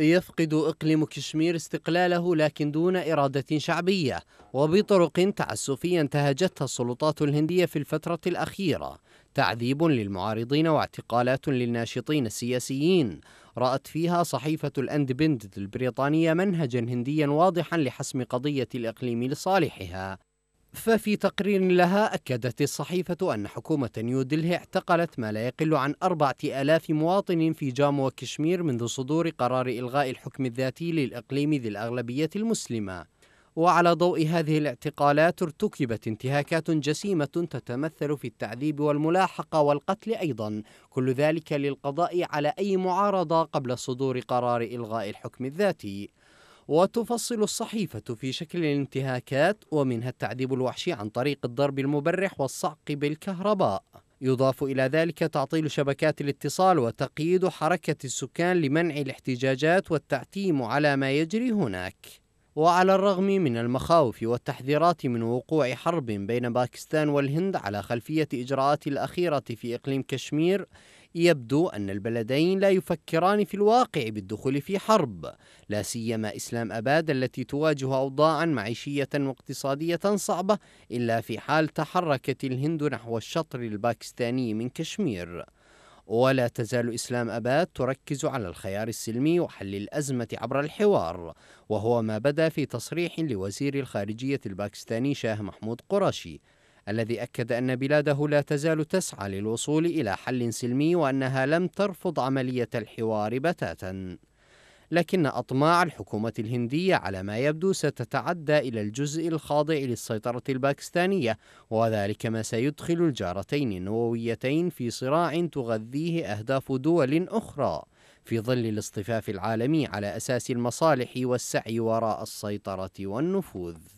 يفقد إقليم كشمير استقلاله لكن دون إرادة شعبية وبطرق تعسفية انتهجتها السلطات الهندية في الفترة الأخيرة تعذيب للمعارضين واعتقالات للناشطين السياسيين رأت فيها صحيفة الأندبندد البريطانية منهجا هنديا واضحا لحسم قضية الإقليم لصالحها ففي تقرير لها أكدت الصحيفة أن حكومة نيودلهي اعتقلت ما لا يقل عن أربعة آلاف مواطن في جامو وكشمير منذ صدور قرار إلغاء الحكم الذاتي للإقليم ذي الأغلبية المسلمة وعلى ضوء هذه الاعتقالات ارتكبت انتهاكات جسيمة تتمثل في التعذيب والملاحقة والقتل أيضا كل ذلك للقضاء على أي معارضة قبل صدور قرار إلغاء الحكم الذاتي وتفصل الصحيفة في شكل الانتهاكات ومنها التعذيب الوحشي عن طريق الضرب المبرح والصعق بالكهرباء يضاف إلى ذلك تعطيل شبكات الاتصال وتقييد حركة السكان لمنع الاحتجاجات والتعتيم على ما يجري هناك وعلى الرغم من المخاوف والتحذيرات من وقوع حرب بين باكستان والهند على خلفية إجراءات الأخيرة في إقليم كشمير يبدو أن البلدين لا يفكران في الواقع بالدخول في حرب لا سيما إسلام أباد التي تواجه أوضاعا معيشية واقتصادية صعبة إلا في حال تحركت الهند نحو الشطر الباكستاني من كشمير ولا تزال إسلام أباد تركز على الخيار السلمي وحل الأزمة عبر الحوار وهو ما بدا في تصريح لوزير الخارجية الباكستاني شاه محمود قرشي الذي أكد أن بلاده لا تزال تسعى للوصول إلى حل سلمي وأنها لم ترفض عملية الحوار بتاتا لكن أطماع الحكومة الهندية على ما يبدو ستتعدى إلى الجزء الخاضع للسيطرة الباكستانية وذلك ما سيدخل الجارتين النوويتين في صراع تغذيه أهداف دول أخرى في ظل الاصطفاف العالمي على أساس المصالح والسعي وراء السيطرة والنفوذ